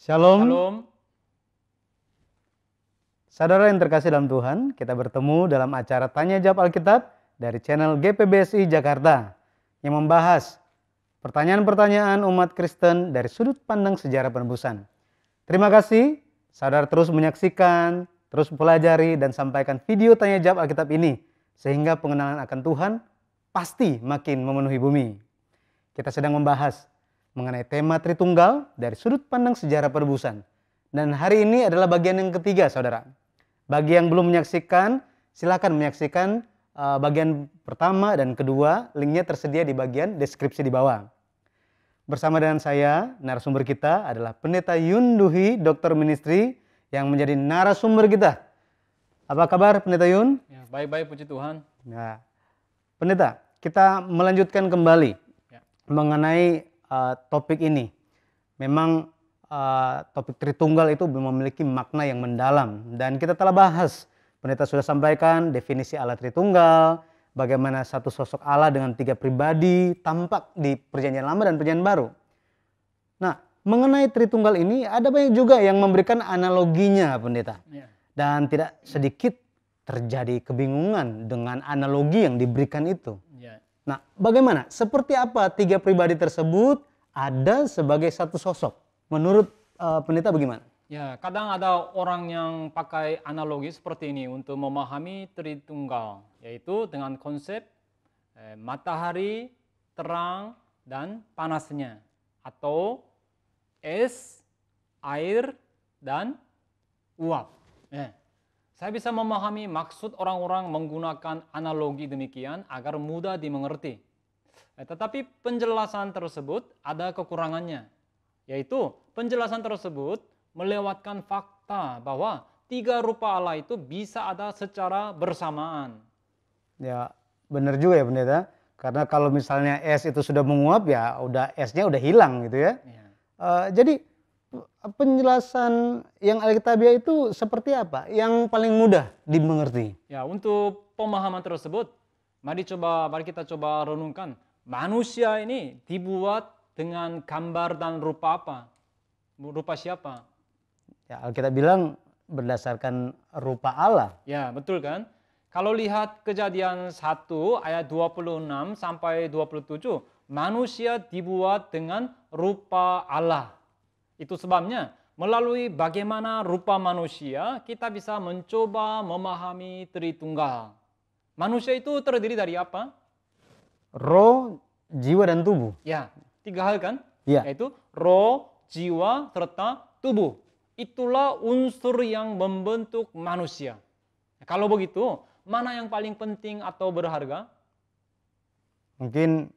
Shalom. Shalom. Saudara yang terkasih dalam Tuhan, kita bertemu dalam acara Tanya Jawab Alkitab dari channel GPBSI Jakarta yang membahas pertanyaan-pertanyaan umat Kristen dari sudut pandang sejarah penebusan. Terima kasih, saudara terus menyaksikan, terus pelajari dan sampaikan video Tanya Jawab Alkitab ini sehingga pengenalan akan Tuhan pasti makin memenuhi bumi. Kita sedang membahas mengenai tema Tritunggal dari sudut pandang sejarah perbusan. Dan hari ini adalah bagian yang ketiga, saudara. Bagi yang belum menyaksikan, silakan menyaksikan eh, bagian pertama dan kedua. Linknya tersedia di bagian deskripsi di bawah. Bersama dengan saya, narasumber kita adalah Pendeta Yunduhi, dokter Ministri, yang menjadi narasumber kita. Apa kabar Pendeta Yun? baik ya, baik-baik puji Tuhan. Nah, Pendeta, kita melanjutkan kembali ya. mengenai Eh, topik ini. Memang uh, topik Tritunggal itu memiliki makna yang mendalam dan kita telah bahas. Pendeta sudah sampaikan definisi Allah Tritunggal, bagaimana satu sosok Allah dengan tiga pribadi tampak di Perjanjian Lama dan Perjanjian Baru. Nah, mengenai Tritunggal ini ada banyak juga yang memberikan analoginya, pendeta. Iya. Dan tidak sedikit terjadi kebingungan dengan analogi yang diberikan itu. Iya. Nah, bagaimana? Seperti apa tiga pribadi tersebut ada sebagai satu sosok? Menurut uh, pendeta bagaimana? Ya, kadang ada orang yang pakai analogi seperti ini untuk memahami Tritunggal, yaitu dengan konsep eh, matahari, terang, dan panasnya. Atau es, air, dan uap. Eh. Saya bisa memahami maksud orang-orang menggunakan analogi demikian agar mudah dimengerti. Eh, tetapi penjelasan tersebut ada kekurangannya, yaitu penjelasan tersebut melewatkan fakta bahwa tiga rupa Allah itu bisa ada secara bersamaan. Ya, benar juga ya pendeta. Karena kalau misalnya es itu sudah menguap ya udah esnya udah hilang gitu ya. ya. Uh, jadi penjelasan yang Alkitabia itu seperti apa? Yang paling mudah dimengerti. Ya, untuk pemahaman tersebut, mari coba mari kita coba renungkan. Manusia ini dibuat dengan gambar dan rupa apa? Rupa siapa? Ya, Alkitab bilang berdasarkan rupa Allah. Ya, betul kan? Kalau lihat kejadian 1 ayat 26 sampai 27, manusia dibuat dengan rupa Allah. Itu sebabnya melalui bagaimana rupa manusia kita bisa mencoba memahami Tritunggal. Manusia itu terdiri dari apa? Roh, jiwa dan tubuh. Ya, tiga hal kan? Ya. Yaitu roh, jiwa serta tubuh. Itulah unsur yang membentuk manusia. Ya, kalau begitu, mana yang paling penting atau berharga? Mungkin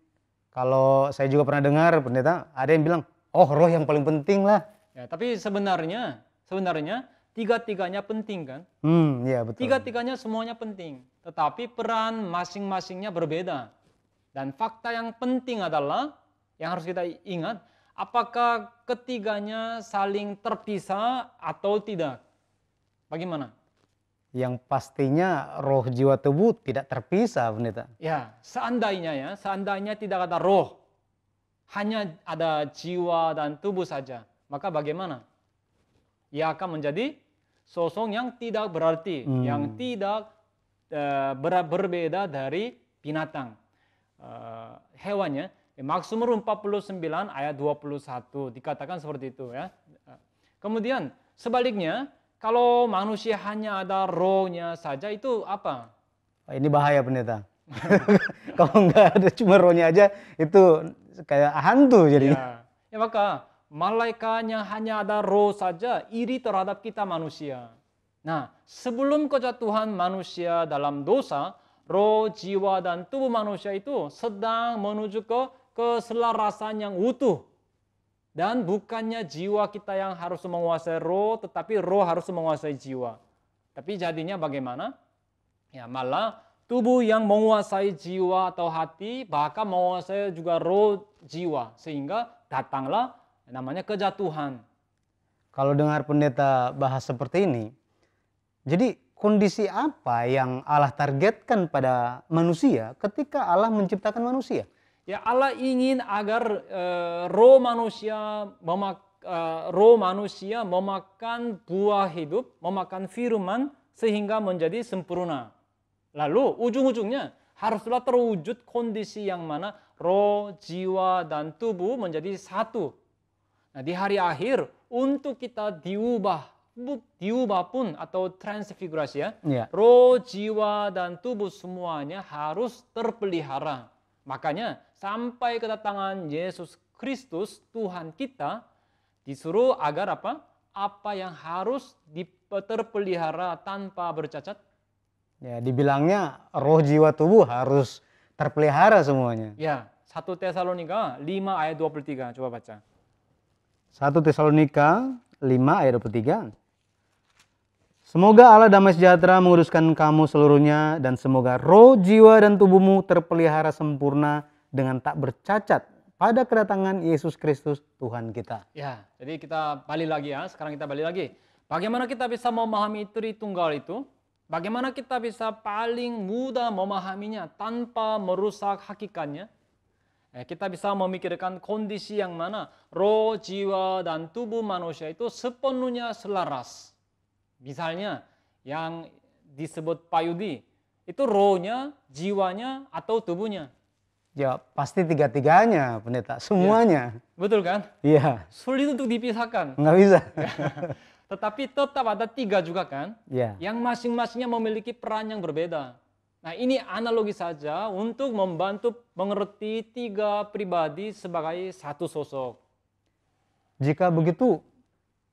kalau saya juga pernah dengar pendeta, ada yang bilang Oh, roh yang paling penting lah. Ya, tapi sebenarnya sebenarnya tiga-tiganya penting kan? Hmm, ya betul. Tiga-tiganya semuanya penting, tetapi peran masing-masingnya berbeda. Dan fakta yang penting adalah yang harus kita ingat, apakah ketiganya saling terpisah atau tidak? Bagaimana? Yang pastinya roh jiwa tubuh tidak terpisah, pendeta. Ya, seandainya ya, seandainya tidak ada roh, hanya ada jiwa dan tubuh saja, maka bagaimana? Ia akan menjadi sosok yang tidak berarti, hmm. yang tidak uh, ber berbeda dari binatang. Uh, hewannya, eh, Maksumur 49 ayat 21 dikatakan seperti itu ya. Kemudian sebaliknya, kalau manusia hanya ada rohnya saja itu apa? Ini bahaya pendeta. kalau nggak ada cuma rohnya aja itu kayak hantu jadi Ya, iya. ya maka malaikatnya hanya ada roh saja iri terhadap kita manusia. Nah, sebelum kejatuhan manusia dalam dosa, roh, jiwa, dan tubuh manusia itu sedang menuju ke keselarasan yang utuh. Dan bukannya jiwa kita yang harus menguasai roh, tetapi roh harus menguasai jiwa. Tapi jadinya bagaimana? Ya, malah tubuh yang menguasai jiwa atau hati, bahkan menguasai juga roh jiwa. Sehingga datanglah namanya kejatuhan. Kalau dengar pendeta bahas seperti ini, jadi kondisi apa yang Allah targetkan pada manusia ketika Allah menciptakan manusia? Ya Allah ingin agar e, roh manusia memak eh, roh manusia memakan buah hidup, memakan firman sehingga menjadi sempurna. Lalu ujung-ujungnya haruslah terwujud kondisi yang mana roh, jiwa, dan tubuh menjadi satu. Nah, di hari akhir untuk kita diubah diubah pun atau transfigurasi ya. Yeah. Roh, jiwa dan tubuh semuanya harus terpelihara. Makanya sampai kedatangan Yesus Kristus Tuhan kita disuruh agar apa? Apa yang harus terpelihara tanpa bercacat Ya, dibilangnya roh jiwa tubuh harus terpelihara semuanya. Ya, 1 Tesalonika 5 ayat 23. Coba baca. 1 Tesalonika 5 ayat 23. Semoga Allah damai sejahtera menguruskan kamu seluruhnya dan semoga roh, jiwa, dan tubuhmu terpelihara sempurna dengan tak bercacat pada kedatangan Yesus Kristus Tuhan kita. Ya, jadi kita balik lagi ya. Sekarang kita balik lagi. Bagaimana kita bisa memahami Tritunggal itu? Bagaimana kita bisa paling mudah memahaminya tanpa merusak hakikatnya? Eh, kita bisa memikirkan kondisi yang mana roh, jiwa, dan tubuh manusia itu sepenuhnya selaras. Misalnya yang disebut payudi, itu rohnya, jiwanya, atau tubuhnya. Ya pasti tiga-tiganya pendeta, iya. semuanya. Ya, betul kan? Iya. Sulit untuk dipisahkan. Nggak bisa. Tetapi tetap ada tiga juga kan, yeah. yang masing-masingnya memiliki peran yang berbeda. Nah ini analogi saja untuk membantu mengerti tiga pribadi sebagai satu sosok. Jika begitu,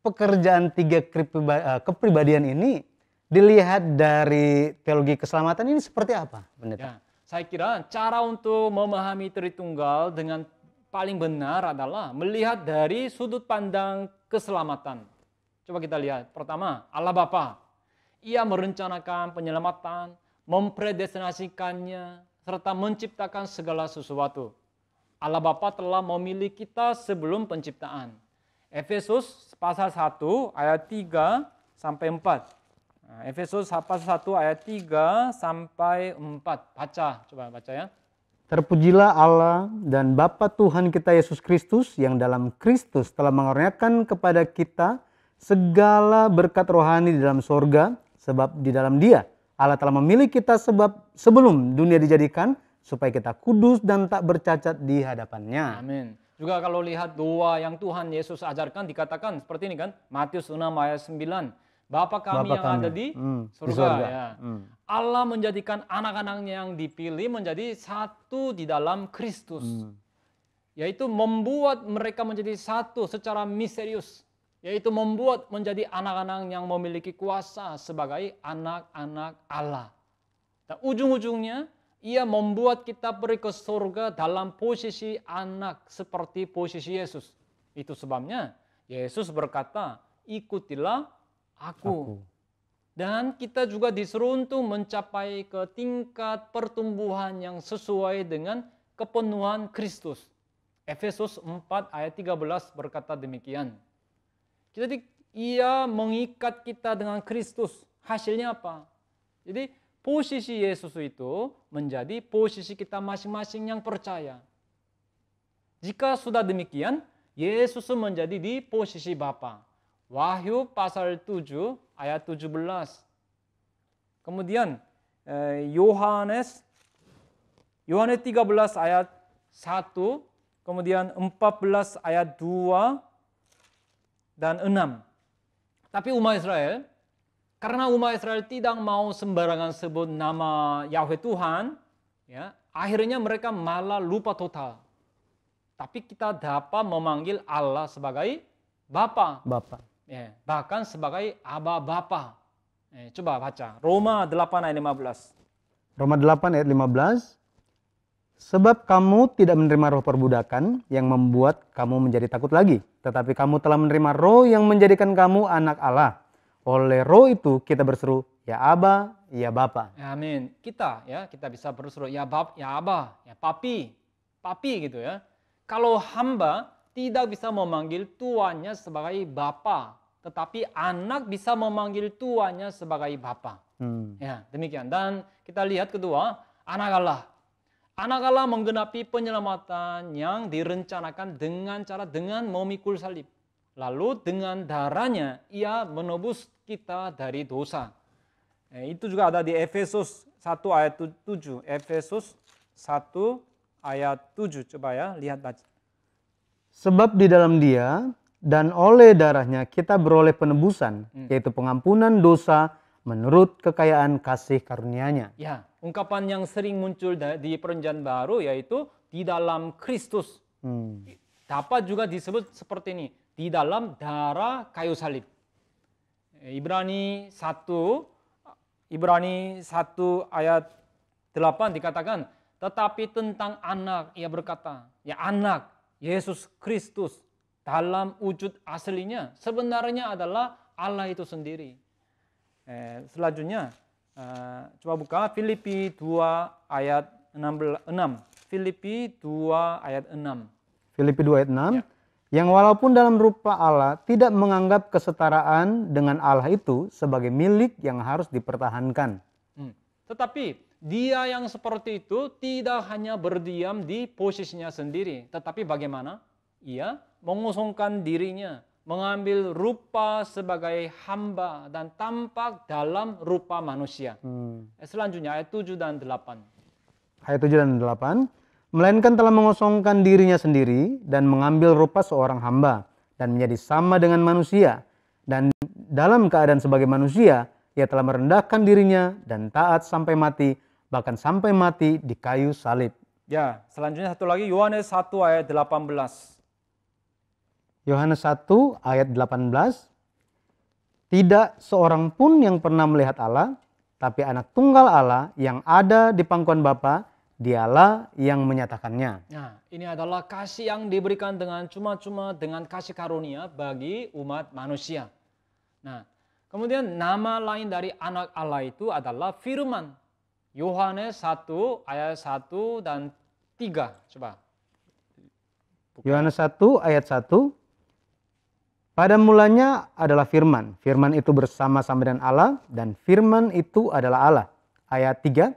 pekerjaan tiga eh, kepribadian ini dilihat dari teologi keselamatan ini seperti apa, Ya, saya kira cara untuk memahami Tritunggal dengan paling benar adalah melihat dari sudut pandang keselamatan. Coba kita lihat. Pertama, Allah Bapa. Ia merencanakan penyelamatan, mempredestinasikannya, serta menciptakan segala sesuatu. Allah Bapa telah memilih kita sebelum penciptaan. Efesus pasal 1 ayat 3 sampai 4. Nah, Efesus pasal 1 ayat 3 sampai 4. Baca, coba baca ya. Terpujilah Allah dan Bapa Tuhan kita Yesus Kristus yang dalam Kristus telah mengaruniakan kepada kita segala berkat rohani di dalam sorga, sebab di dalam dia Allah telah memilih kita sebab sebelum dunia dijadikan supaya kita kudus dan tak bercacat di hadapannya. Amin. Juga kalau lihat doa yang Tuhan Yesus ajarkan dikatakan seperti ini kan Matius 6 ayat 9. Bapa kami Bapak yang kami. ada di hmm, surga, di surga. Ya. Hmm. Allah menjadikan anak-anaknya yang dipilih menjadi satu di dalam Kristus. Hmm. Yaitu membuat mereka menjadi satu secara misterius yaitu membuat menjadi anak-anak yang memiliki kuasa sebagai anak-anak Allah. Dan ujung-ujungnya ia membuat kita pergi ke surga dalam posisi anak seperti posisi Yesus. Itu sebabnya Yesus berkata, "Ikutilah aku." aku. Dan kita juga disuruh untuk mencapai ke tingkat pertumbuhan yang sesuai dengan kepenuhan Kristus. Efesus 4 ayat 13 berkata demikian. Jadi ia mengikat kita dengan Kristus. Hasilnya apa? Jadi posisi Yesus itu menjadi posisi kita masing-masing yang percaya. Jika sudah demikian, Yesus menjadi di posisi Bapa. Wahyu pasal 7 ayat 17. Kemudian eh, Yohanes Yohanes 13 ayat 1, kemudian 14 ayat 2, dan 6. Tapi umat Israel, karena umat Israel tidak mau sembarangan sebut nama Yahweh Tuhan, ya, akhirnya mereka malah lupa total. Tapi kita dapat memanggil Allah sebagai Bapa. Bapa. Ya, bahkan sebagai Aba Bapa. Ya, coba baca Roma 8 ayat 15. Roma 8 ayat 15. Sebab kamu tidak menerima roh perbudakan yang membuat kamu menjadi takut lagi, tetapi kamu telah menerima roh yang menjadikan kamu anak Allah. Oleh roh itu kita berseru, ya Aba, ya Bapa. Amin. Kita ya, kita bisa berseru ya Bab, ya Aba, ya Papi, Papi gitu ya. Kalau hamba tidak bisa memanggil tuannya sebagai Bapa, tetapi anak bisa memanggil tuannya sebagai Bapa. Hmm. Ya, demikian. Dan kita lihat kedua, anak Allah Anak Allah menggenapi penyelamatan yang direncanakan dengan cara dengan memikul salib. Lalu dengan darahnya ia menebus kita dari dosa. Eh, itu juga ada di Efesus 1 ayat 7. Efesus 1 ayat 7. Coba ya, lihat baca. Sebab di dalam dia dan oleh darahnya kita beroleh penebusan, hmm. yaitu pengampunan dosa menurut kekayaan kasih karunia-Nya. Ya, ungkapan yang sering muncul di Perjanjian Baru yaitu di dalam Kristus. Hmm. Dapat juga disebut seperti ini, di dalam darah kayu salib. Ibrani 1 Ibrani 1 ayat 8 dikatakan, tetapi tentang anak ia berkata, ya anak Yesus Kristus dalam wujud aslinya sebenarnya adalah Allah itu sendiri. Eh, selanjutnya Eh, coba buka Filipi 2 ayat 6. Filipi 2 ayat 6. Filipi 2 ayat 6. Ya. Yang walaupun dalam rupa Allah tidak menganggap kesetaraan dengan Allah itu sebagai milik yang harus dipertahankan. Hmm. Tetapi dia yang seperti itu tidak hanya berdiam di posisinya sendiri, tetapi bagaimana? Ia mengusungkan dirinya mengambil rupa sebagai hamba dan tampak dalam rupa manusia. Hmm. Eh, selanjutnya ayat 7 dan 8. Ayat 7 dan 8, melainkan telah mengosongkan dirinya sendiri dan mengambil rupa seorang hamba dan menjadi sama dengan manusia dan dalam keadaan sebagai manusia ia telah merendahkan dirinya dan taat sampai mati bahkan sampai mati di kayu salib. Ya, selanjutnya satu lagi Yohanes 1 ayat 18. Yohanes 1 ayat 18, tidak seorang pun yang pernah melihat Allah, tapi anak tunggal Allah yang ada di pangkuan Bapa, dialah yang menyatakannya. Nah, ini adalah kasih yang diberikan dengan cuma-cuma dengan kasih karunia bagi umat manusia. Nah, kemudian nama lain dari anak Allah itu adalah firman. Yohanes 1 ayat 1 dan 3. Coba. Yohanes 1 ayat 1 pada mulanya adalah firman. Firman itu bersama-sama dengan Allah dan firman itu adalah Allah. Ayat 3.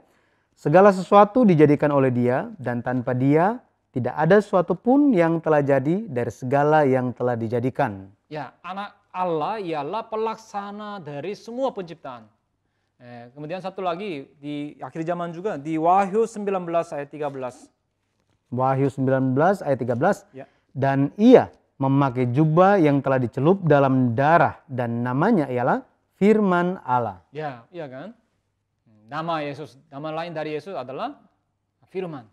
Segala sesuatu dijadikan oleh dia dan tanpa dia tidak ada sesuatu pun yang telah jadi dari segala yang telah dijadikan. Ya, anak Allah ialah pelaksana dari semua penciptaan. Eh, kemudian satu lagi di akhir zaman juga di Wahyu 19 ayat 13. Wahyu 19 ayat 13. Ya. Dan ia memakai jubah yang telah dicelup dalam darah dan namanya ialah firman Allah. Ya, iya kan? Nama Yesus, nama lain dari Yesus adalah firman.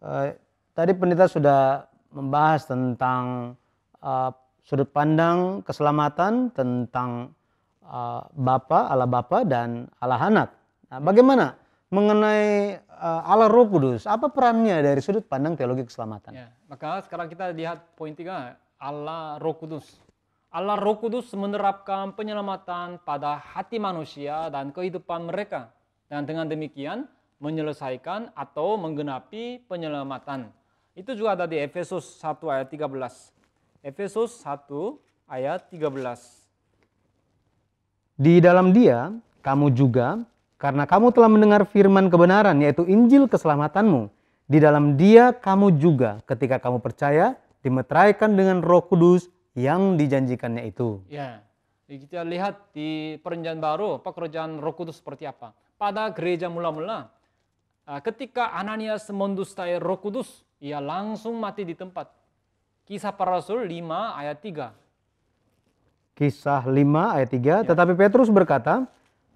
Uh, tadi pendeta sudah membahas tentang uh, sudut pandang keselamatan tentang uh, Bapa, Allah Bapa dan Allah Anak. Nah, bagaimana mengenai uh, eh, Allah Roh Kudus, apa perannya dari sudut pandang teologi keselamatan? Ya, maka sekarang kita lihat poin tiga, Allah Roh Kudus. Allah Roh Kudus menerapkan penyelamatan pada hati manusia dan kehidupan mereka. Dan dengan demikian menyelesaikan atau menggenapi penyelamatan. Itu juga ada di Efesus 1 ayat 13. Efesus 1 ayat 13. Di dalam dia, kamu juga karena kamu telah mendengar firman kebenaran, yaitu Injil keselamatanmu. Di dalam dia kamu juga ketika kamu percaya, dimeteraikan dengan roh kudus yang dijanjikannya itu. Ya, kita lihat di perjanjian baru pekerjaan roh kudus seperti apa. Pada gereja mula-mula, eh, ketika Ananias mendustai roh kudus, ia langsung mati di tempat. Kisah para Rasul 5 ayat 3. Kisah 5 ayat 3, ya. tetapi Petrus berkata,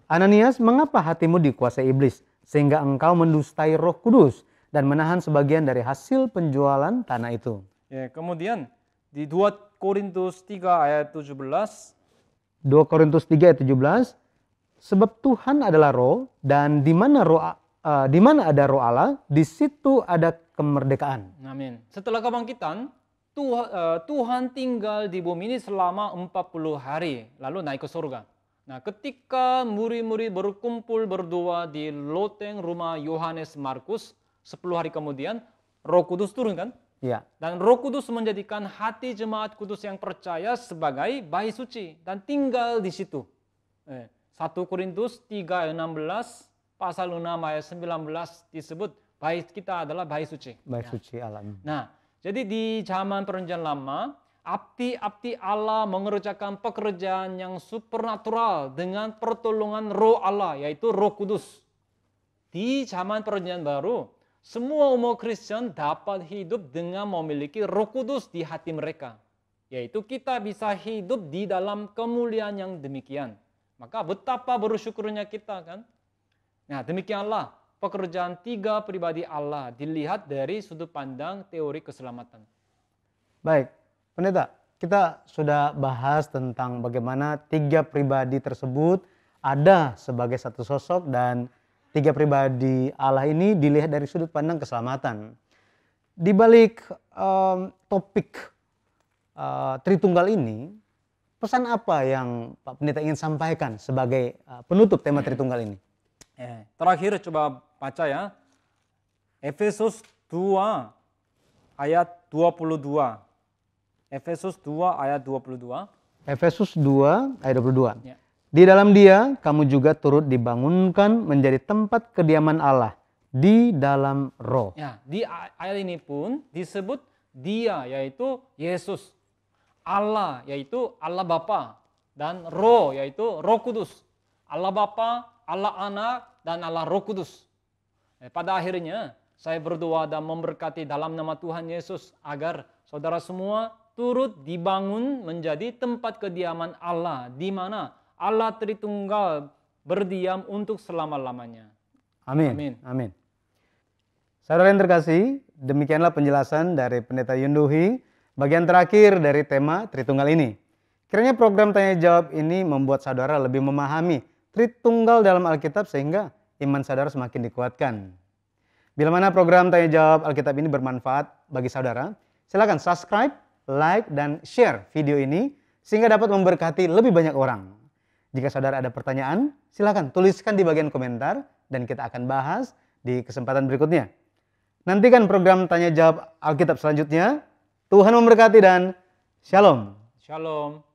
Ananias, mengapa hatimu dikuasai iblis sehingga engkau mendustai Roh Kudus dan menahan sebagian dari hasil penjualan tanah itu? Ya, kemudian di 2 Korintus 3 ayat 17 2 Korintus 3 ayat 17 sebab Tuhan adalah roh dan di mana roh uh, di mana ada roh Allah, di situ ada kemerdekaan. Amin. Setelah kebangkitan, e, Tuhan, tinggal di bumi ini selama 40 hari lalu naik ke surga. Nah, ketika murid-murid berkumpul berdoa di loteng rumah Yohanes Markus 10 hari kemudian, Roh Kudus turun kan? Iya. Dan Roh Kudus menjadikan hati jemaat kudus yang percaya sebagai bayi suci dan tinggal di situ. Eh, 1 Korintus 3 ayat 16 pasal 6 ayat 19 disebut bayi kita adalah bayi suci. Bayi ya. suci alam. Nah, jadi di zaman perjanjian lama abdi-abdi Allah mengerjakan pekerjaan yang supernatural dengan pertolongan roh Allah, yaitu roh kudus. Di zaman perjanjian baru, semua umat Kristen dapat hidup dengan memiliki roh kudus di hati mereka. Yaitu kita bisa hidup di dalam kemuliaan yang demikian. Maka betapa bersyukurnya kita kan. Nah demikianlah pekerjaan tiga pribadi Allah dilihat dari sudut pandang teori keselamatan. Baik, Pendeta, kita sudah bahas tentang bagaimana tiga pribadi tersebut ada sebagai satu sosok dan tiga pribadi Allah ini dilihat dari sudut pandang keselamatan. Di balik um, topik uh, Tritunggal ini, pesan apa yang Pak Pendeta ingin sampaikan sebagai uh, penutup tema Tritunggal ini? Eh, terakhir coba baca ya. Efesus 2 ayat 22 Efesus 2 ayat 22. Efesus 2 ayat 22. Ya. Di dalam dia kamu juga turut dibangunkan menjadi tempat kediaman Allah di dalam roh. Ya, di ayat ini pun disebut dia yaitu Yesus. Allah yaitu Allah Bapa dan Roh yaitu Roh Kudus. Allah Bapa, Allah Anak dan Allah Roh Kudus. Eh, pada akhirnya saya berdoa dan memberkati dalam nama Tuhan Yesus agar saudara semua turut dibangun menjadi tempat kediaman Allah di mana Allah Tritunggal berdiam untuk selama-lamanya. Amin. Amin. Amin. Saudara yang terkasih, demikianlah penjelasan dari Pendeta Yunduhi bagian terakhir dari tema Tritunggal ini. Kiranya program tanya jawab ini membuat saudara lebih memahami Tritunggal dalam Alkitab sehingga iman saudara semakin dikuatkan. Bila mana program tanya jawab Alkitab ini bermanfaat bagi saudara, silakan subscribe like, dan share video ini sehingga dapat memberkati lebih banyak orang. Jika saudara ada pertanyaan, silakan tuliskan di bagian komentar dan kita akan bahas di kesempatan berikutnya. Nantikan program tanya jawab Alkitab selanjutnya. Tuhan memberkati dan shalom. Shalom.